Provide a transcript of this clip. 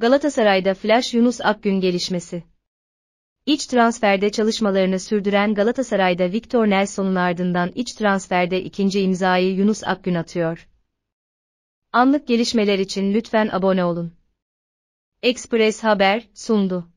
Galatasaray'da Flash Yunus Akgün gelişmesi. İç transferde çalışmalarını sürdüren Galatasaray'da Victor Nelson'un ardından iç transferde ikinci imzayı Yunus Akgün atıyor. Anlık gelişmeler için lütfen abone olun. Express Haber sundu.